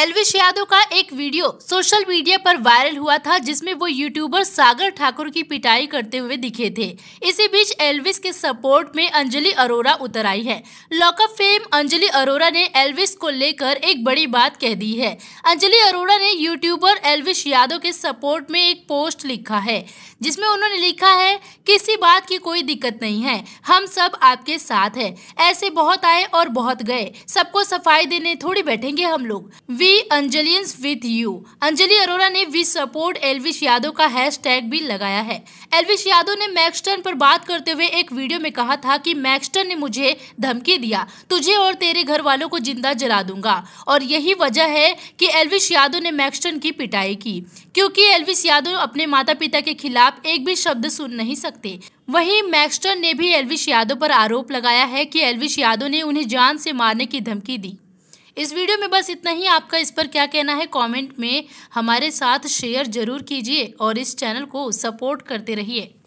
एलविश यादव का एक video social media पर वायरल हुआ था जिसमें वो यूट्यूबर सागर ठाकुर की पिटाई करते हुए दिखे थे इसी बीच एलविस के सपोर्ट में अंजलि अरोरा उतर आई है लॉकअप फेम अंजलि अरोरा ने एलविस को लेकर एक बड़ी बात कह दी है अंजलि अरोरा ने यूट्यूबर एलविश यादव के सपोर्ट में एक पोस्ट लिखा है जिसमे उन्होंने लिखा है किसी बात की कोई दिक्कत नहीं है हम सब आपके साथ है ऐसे बहुत आए और बहुत गए सबको सफाई देने थोड़ी बैठेंगे हम लोग we three Anjalians with you Anjali Arora ने वी सपोर्ट एलविश यादव का हैशटैग भी लगाया है एलविश यादव ने मैक्सटन पर बात करते हुए एक वीडियो में कहा था कि मैक्सटन ने मुझे धमकी दिया तुझे और तेरे घर वालों को जिंदा जला दूंगा और यही वजह है कि एलविश यादव ने मैक्सटन की पिटाई की क्योंकि एलविश यादव अपने माता पिता के खिलाफ एक भी शब्द सुन नहीं सकते वहीं मैक्सटन ने भी एलविश यादव पर आरोप लगाया है कि एलविश यादव ने उन्हें जान से मारने की धमकी दी इस वीडियो में बस इतना ही आपका इस पर क्या कहना है कमेंट में हमारे साथ शेयर जरूर कीजिए और इस चैनल को सपोर्ट करते रहिए